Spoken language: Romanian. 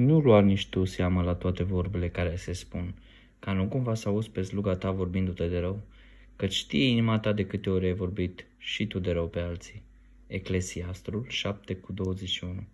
Nu lua nici tu seama la toate vorbele care se spun, ca nu cumva să auzi pe sluga ta vorbindu-te de rău, că știi inima ta de câte ori ai vorbit și tu de rău pe alții. Eclesiastrul 7 cu 21